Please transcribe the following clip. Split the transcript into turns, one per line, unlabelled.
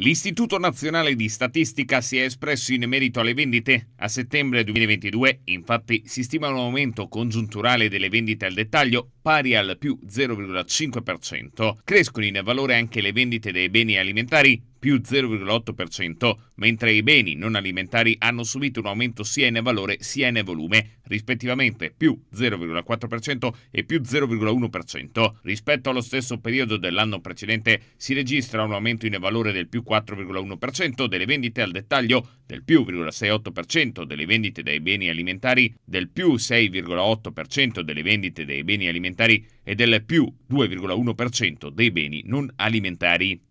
L'Istituto Nazionale di Statistica si è espresso in merito alle vendite. A settembre 2022, infatti, si stima un aumento congiunturale delle vendite al dettaglio pari al più 0,5%. Crescono in valore anche le vendite dei beni alimentari più 0,8%, mentre i beni non alimentari hanno subito un aumento sia in valore sia in volume, rispettivamente più 0,4% e più 0,1%. Rispetto allo stesso periodo dell'anno precedente si registra un aumento in valore del più 4,1% delle vendite al dettaglio, del più 0,68% delle vendite dei beni alimentari, del più 6,8% delle vendite dei beni alimentari e del più 2,1% dei beni non alimentari.